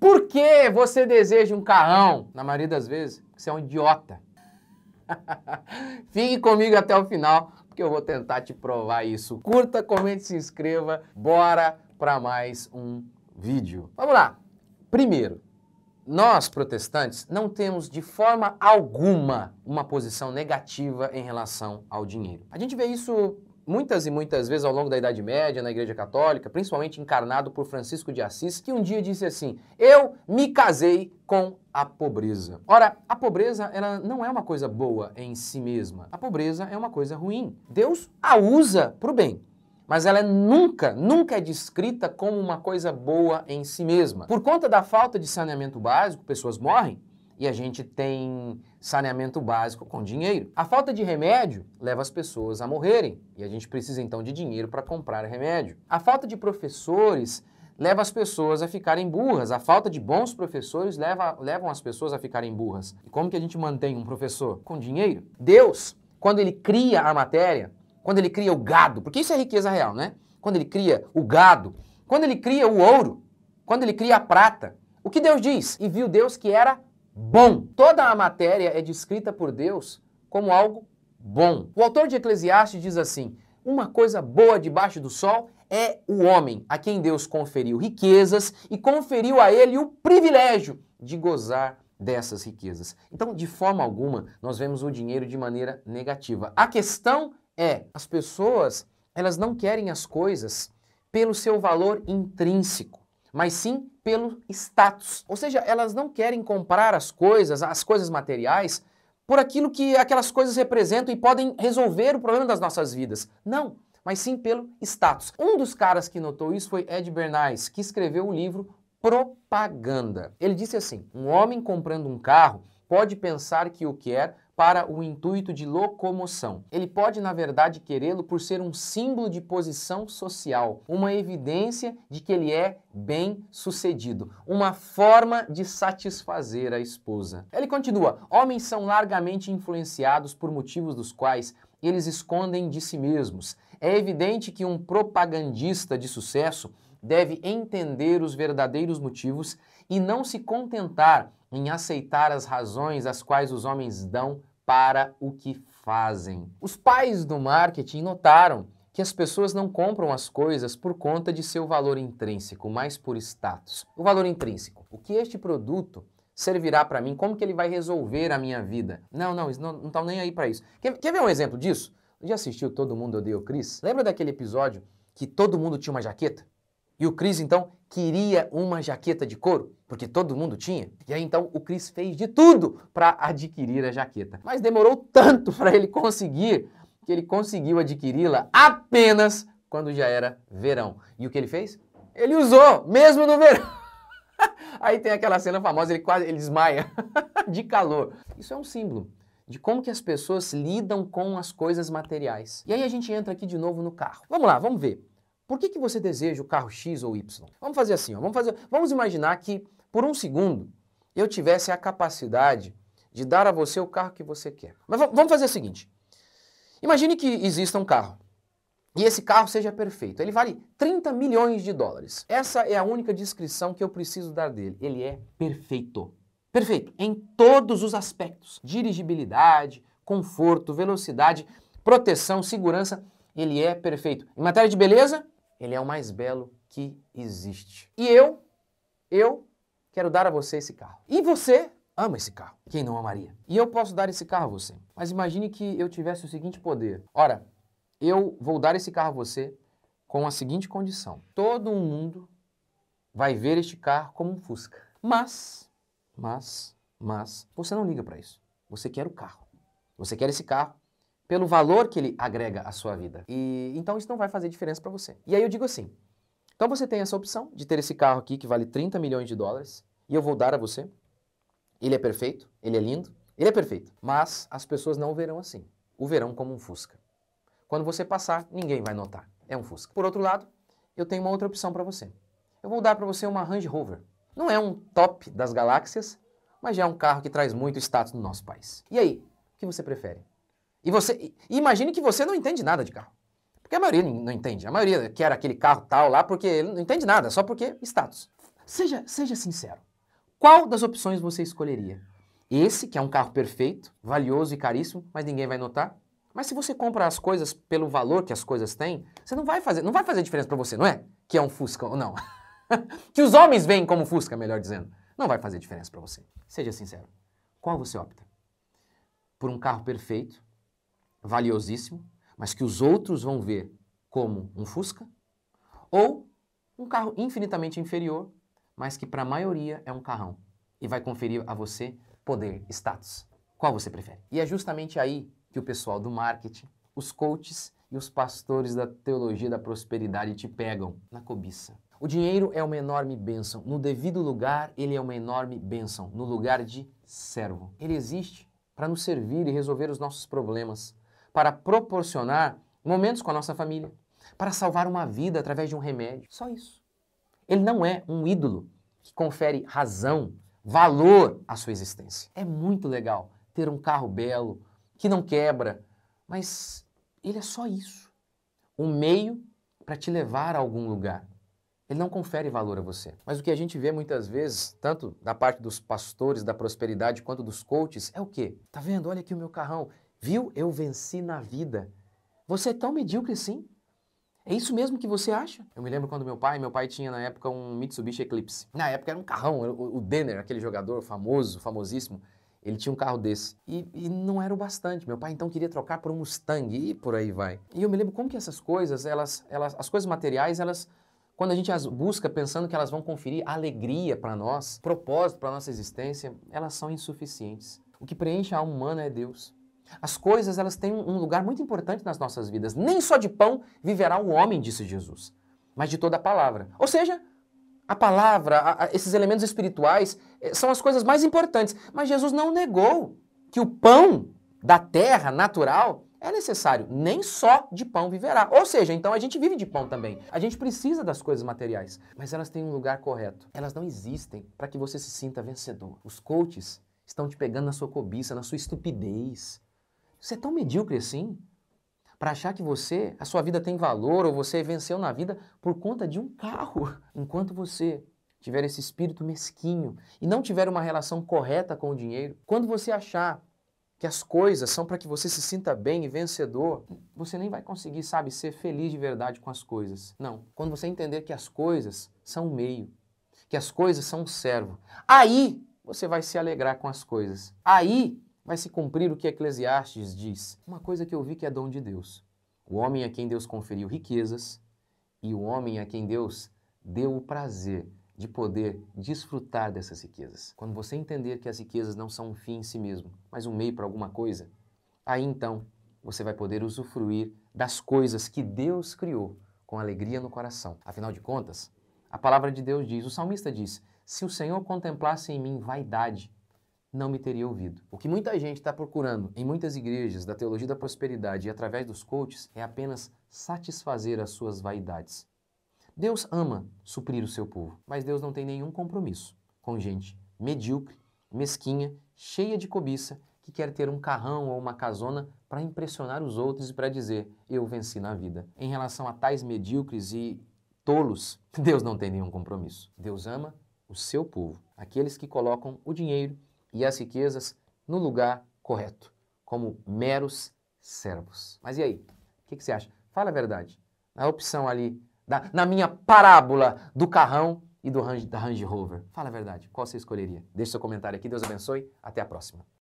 Por que você deseja um carrão? Na maioria das vezes, você é um idiota. Fique comigo até o final, porque eu vou tentar te provar isso. Curta, comente, se inscreva. Bora para mais um vídeo. Vamos lá. Primeiro, nós protestantes não temos de forma alguma uma posição negativa em relação ao dinheiro. A gente vê isso muitas e muitas vezes ao longo da Idade Média, na Igreja Católica, principalmente encarnado por Francisco de Assis, que um dia disse assim: Eu me casei com a pobreza. Ora, a pobreza ela não é uma coisa boa em si mesma. A pobreza é uma coisa ruim. Deus a usa para o bem mas ela é nunca, nunca é descrita como uma coisa boa em si mesma. Por conta da falta de saneamento básico, pessoas morrem e a gente tem saneamento básico com dinheiro. A falta de remédio leva as pessoas a morrerem e a gente precisa então de dinheiro para comprar remédio. A falta de professores leva as pessoas a ficarem burras. A falta de bons professores leva levam as pessoas a ficarem burras. E como que a gente mantém um professor? Com dinheiro. Deus, quando ele cria a matéria, quando ele cria o gado, porque isso é riqueza real, né? Quando ele cria o gado, quando ele cria o ouro, quando ele cria a prata, o que Deus diz? E viu Deus que era bom. Toda a matéria é descrita por Deus como algo bom. O autor de Eclesiastes diz assim: uma coisa boa debaixo do sol é o homem, a quem Deus conferiu riquezas e conferiu a ele o privilégio de gozar dessas riquezas. Então, de forma alguma, nós vemos o dinheiro de maneira negativa. A questão é, as pessoas, elas não querem as coisas pelo seu valor intrínseco mas sim pelo status. Ou seja, elas não querem comprar as coisas, as coisas materiais, por aquilo que aquelas coisas representam e podem resolver o problema das nossas vidas. Não, mas sim pelo status. Um dos caras que notou isso foi Ed Bernays, que escreveu o livro Propaganda. Ele disse assim: um homem comprando um carro pode pensar que o quer para o intuito de locomoção. Ele pode, na verdade, querê-lo por ser um símbolo de posição social, uma evidência de que ele é bem sucedido, uma forma de satisfazer a esposa. Ele continua: homens são largamente influenciados por motivos dos quais eles escondem de si mesmos. É evidente que um propagandista de sucesso deve entender os verdadeiros motivos e não se contentar em aceitar as razões às quais os homens dão para o que fazem. Os pais do marketing notaram que as pessoas não compram as coisas por conta de seu valor intrínseco, mas por status. O valor intrínseco. O que este produto servirá para mim? Como que ele vai resolver a minha vida? Não, não, não estão nem aí para isso. Quer, quer, ver um exemplo disso? Já assistiu Todo Mundo Odeia o Chris? Lembra daquele episódio que todo mundo tinha uma jaqueta? E o Cris, então, queria uma jaqueta de couro, porque todo mundo tinha. E aí, então, o Cris fez de tudo para adquirir a jaqueta. Mas demorou tanto para ele conseguir que ele conseguiu adquiri-la apenas quando já era verão. E o que ele fez? Ele usou, mesmo no verão. Aí tem aquela cena famosa, ele quase ele desmaia de calor. Isso é um símbolo de como que as pessoas lidam com as coisas materiais. E aí a gente entra aqui de novo no carro. Vamos lá, vamos ver. Por que, que você deseja o carro X ou Y? Vamos fazer assim, ó, vamos, fazer, vamos imaginar que por um segundo eu tivesse a capacidade de dar a você o carro que você quer. Mas vamos fazer o seguinte: imagine que exista um carro e esse carro seja perfeito. Ele vale 30 milhões de dólares. Essa é a única descrição que eu preciso dar dele. Ele é perfeito. Perfeito em todos os aspectos: dirigibilidade, conforto, velocidade, proteção, segurança. Ele é perfeito. Em matéria de beleza, ele é o mais belo que existe. E eu, eu quero dar a você esse carro. E você ama esse carro. Quem não amaria? E eu posso dar esse carro a você. Mas imagine que eu tivesse o seguinte poder. Ora, eu vou dar esse carro a você com a seguinte condição: todo mundo vai ver este carro como um Fusca. Mas, mas, mas, você não liga para isso. Você quer o carro. Você quer esse carro pelo valor que ele agrega à sua vida. E então isso não vai fazer diferença para você. E aí eu digo assim: então você tem essa opção de ter esse carro aqui que vale 30 milhões de dólares e eu vou dar a você. Ele é perfeito, ele é lindo, ele é perfeito, mas as pessoas não o verão assim. O verão como um Fusca. Quando você passar, ninguém vai notar. É um Fusca. Por outro lado, eu tenho uma outra opção para você. Eu vou dar para você uma Range Rover. Não é um top das galáxias, mas já é um carro que traz muito status no nosso país. E aí, o que você prefere? E você imagine que você não entende nada de carro. Porque a maioria não entende. A maioria quer aquele carro tal lá porque ele não entende nada, só porque status. Seja, seja sincero. Qual das opções você escolheria? Esse, que é um carro perfeito, valioso e caríssimo, mas ninguém vai notar? Mas se você compra as coisas pelo valor que as coisas têm, você não vai fazer, não vai fazer diferença para você, não é? Que é um Fusca ou não. que os homens veem como Fusca, melhor dizendo. Não vai fazer diferença para você. Seja sincero. Qual você opta? Por um carro perfeito, valiosíssimo, mas que os outros vão ver como um Fusca, ou um carro infinitamente inferior, mas que para a maioria é um carrão e vai conferir a você poder, status. Qual você prefere? E é justamente aí que o pessoal do marketing, os coaches e os pastores da teologia da prosperidade te pegam na cobiça. O dinheiro é uma enorme bênção. No devido lugar, ele é uma enorme bênção. No lugar de servo. Ele existe para nos servir e resolver os nossos problemas para proporcionar momentos com a nossa família, para salvar uma vida através de um remédio. Só isso. Ele não é um ídolo que confere razão, valor à sua existência. É muito legal ter um carro belo, que não quebra, mas ele é só isso. Um meio para te levar a algum lugar. Ele não confere valor a você. Mas o que a gente vê muitas vezes, tanto da parte dos pastores da prosperidade quanto dos coaches, é o quê? Tá vendo? Olha aqui o meu carrão. Viu? Eu venci na vida. Você é tão medíocre sim? É isso mesmo que você acha? Eu me lembro quando meu pai, meu pai tinha na época um Mitsubishi Eclipse. Na época era um carrão, o Denner, aquele jogador famoso, famosíssimo, ele tinha um carro desse. E, e, não era o bastante. Meu pai então queria trocar por um Mustang e por aí vai. E eu me lembro como que essas coisas, elas, elas as coisas materiais, elas quando a gente as busca pensando que elas vão conferir alegria para nós, propósito para nossa existência, elas são insuficientes. O que preenche a alma humana é Deus. As coisas elas têm um lugar muito importante nas nossas vidas. Nem só de pão viverá o homem, disse Jesus, mas de toda a palavra. Ou seja, a palavra, a, a, esses elementos espirituais eh, são as coisas mais importantes. Mas Jesus não negou que o pão da terra natural é necessário. Nem só de pão viverá. Ou seja, então a gente vive de pão também. A gente precisa das coisas materiais, mas elas têm um lugar correto. Elas não existem para que você se sinta vencedor. Os coaches estão te pegando na sua cobiça, na sua estupidez. Você é tão medíocre assim? Para achar que você, a sua vida tem valor ou você venceu na vida por conta de um carro. Enquanto você tiver esse espírito mesquinho e não tiver uma relação correta com o dinheiro, quando você achar que as coisas são para que você se sinta bem e vencedor, você nem vai conseguir, sabe, ser feliz de verdade com as coisas. Não. Quando você entender que as coisas são um meio, que as coisas são um servo, aí você vai se alegrar com as coisas. Aí vai se cumprir o que Eclesiastes diz. Uma coisa que eu vi que é dom de Deus. O homem a quem Deus conferiu riquezas e o homem a quem Deus deu o prazer de poder desfrutar dessas riquezas. Quando você entender que as riquezas não são um fim em si mesmo, mas um meio para alguma coisa, aí então você vai poder usufruir das coisas que Deus criou com alegria no coração. Afinal de contas, a palavra de Deus diz, o salmista diz: Se o Senhor contemplasse em mim vaidade, não me teria ouvido. O que muita gente está procurando em muitas igrejas da teologia da prosperidade e através dos coaches é apenas satisfazer as suas vaidades. Deus ama suprir o seu povo, mas Deus não tem nenhum compromisso com gente medíocre, mesquinha, cheia de cobiça, que quer ter um carrão ou uma casona para impressionar os outros e para dizer eu venci na vida. Em relação a tais medíocres e tolos, Deus não tem nenhum compromisso. Deus ama o seu povo, aqueles que colocam o dinheiro e as riquezas no lugar correto, como meros servos. Mas e aí? O que, que você acha? Fala a verdade. A opção ali, da, na minha parábola do carrão e do Range, da Range Rover. Fala a verdade. Qual você escolheria? Deixe seu comentário aqui. Deus abençoe. Até a próxima.